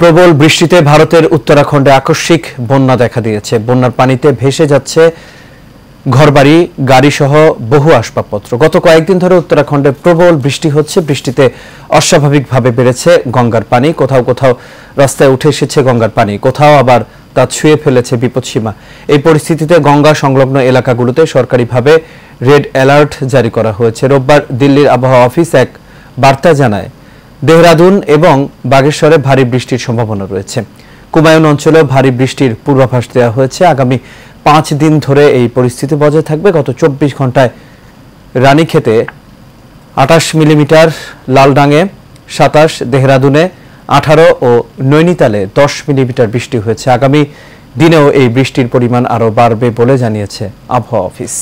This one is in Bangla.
প্রবল বৃষ্টিতে ভারতের উত্তরাখণ্ডে আকস্মিক বন্যা দেখা দিয়েছে বন্যার পানিতে ভেসে যাচ্ছে ঘরবাড়ি গাড়িসহ বহু আসবাবপত্র গত কয়েকদিন ধরে উত্তরাখণ্ডে প্রবল বৃষ্টি হচ্ছে বৃষ্টিতে অস্বাভাবিকভাবে বেড়েছে গঙ্গার পানি কোথাও কোথাও রাস্তায় উঠে এসেছে গঙ্গার পানি কোথাও আবার তা ছুঁয়ে ফেলেছে বিপদসীমা এই পরিস্থিতিতে গঙ্গা সংলগ্ন এলাকাগুলোতে সরকারিভাবে রেড অ্যালার্ট জারি করা হয়েছে রোববার দিল্লির আবহাওয়া অফিস এক বার্তা জানায় দেহরাদুন এবং বাগেশ্বরে ভারী বৃষ্টির সম্ভাবনা রয়েছে কুমায়ুন অঞ্চলেও ভারী বৃষ্টির পূর্বাভাস দেওয়া হয়েছে আগামী পাঁচ দিন ধরে এই পরিস্থিতি বজায় থাকবে গত চব্বিশ ঘন্টায় রানীক্ষেতে আঠাশ মিলিমিটার লালডাঙে সাতাশ দেহরাদুনে আঠারো ও নৈনিতালে দশ মিলিমিটার বৃষ্টি হয়েছে আগামী দিনেও এই বৃষ্টির পরিমাণ আরও বাড়বে বলে জানিয়েছে আবহাওয়া অফিস